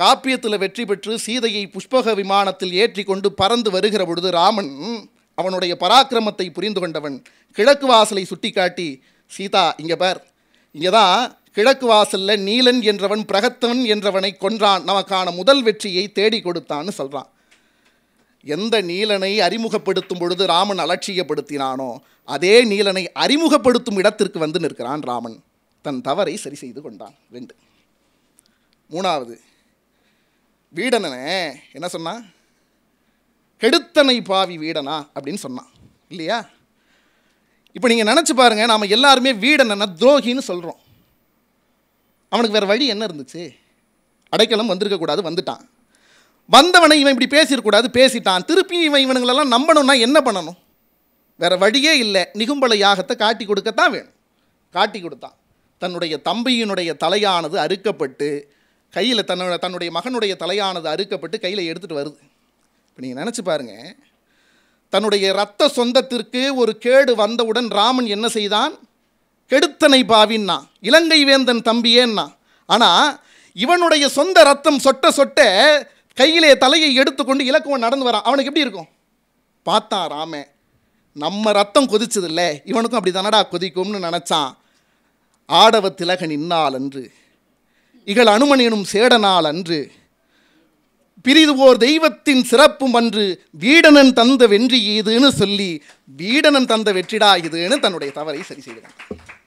காப்பியத்தில் வெற்றி பெற்று சீதையை புஷ்பக விமானத்தில் ஏற்றி கொண்டு பறந்து வருகிற பொழுது ராமன் அவனுடைய பராக்கிரமத்தை புரிந்து கொண்டவன் கிழக்கு வாசலை சுட்டிக்காட்டி சீதா இங்கே பார் இங்கே தான் கிழக்கு வாசலில் நீலன் என்றவன் பிரகத்தவன் என்றவனை கொன்றான் நமக்கான முதல் வெற்றியை தேடி கொடுத்தான்னு சொல்கிறான் எந்த நீலனை அறிமுகப்படுத்தும் பொழுது ராமன் அலட்சியப்படுத்தினானோ அதே நீலனை அறிமுகப்படுத்தும் இடத்திற்கு வந்து நிற்கிறான் ராமன் தன் தவறை சரி செய்து கொண்டான் ரெண்டு மூணாவது வீடனே என்ன சொன்னான் கெடுத்தனை பாவி வீடனா அப்படின்னு சொன்னான் இல்லையா இப்போ நீங்கள் நினச்சி பாருங்கள் நாம் எல்லாருமே வீடனா துரோகின்னு சொல்கிறோம் அவனுக்கு வேறு வழி என்ன இருந்துச்சு அடைக்கலம் வந்திருக்கக்கூடாது வந்துட்டான் வந்தவனை இவன் இப்படி பேசிடக்கூடாது பேசிட்டான் திருப்பி இவன் இவனுங்களெல்லாம் நம்பணும்னா என்ன பண்ணணும் வேறு வழியே இல்லை நிகும்பல யாகத்தை காட்டி கொடுக்கத்தான் வேணும் காட்டி கொடுத்தான் தன்னுடைய தம்பியினுடைய தலையானது அறுக்கப்பட்டு கையில் தன்னோட தன்னுடைய மகனுடைய தலையானது அறுக்கப்பட்டு கையில் எடுத்துகிட்டு வருது இப்போ நீங்கள் நினச்சி பாருங்கள் தன்னுடைய ரத்த சொந்தத்திற்கு ஒரு கேடு வந்தவுடன் ராமன் என்ன செய்தான் கெடுத்தனை பாவின்னா இலங்கை வேந்தன் தம்பியேன்னா ஆனால் இவனுடைய சொந்த ரத்தம் சொட்ட சொட்ட கையிலே தலையை எடுத்துக்கொண்டு இலக்குவன் நடந்து வரான் அவனுக்கு எப்படி இருக்கும் பார்த்தான் ராமே நம்ம ரத்தம் கொதிச்சதில்ல இவனுக்கும் அப்படி தானடா கொதிக்கும்னு நினச்சான் ஆடவ திலகன் இன்னால் என்று இகழ் அனுமன் எனும் சேடனால் அன்று பிரிதுவோர் தெய்வத்தின் சிறப்பும் அன்று வீடனன் தந்த வென்றி இதுன்னு சொல்லி வீடனன் தந்த வெற்றிடா இதுன்னு தன்னுடைய தவறை சரி செய்கிறான்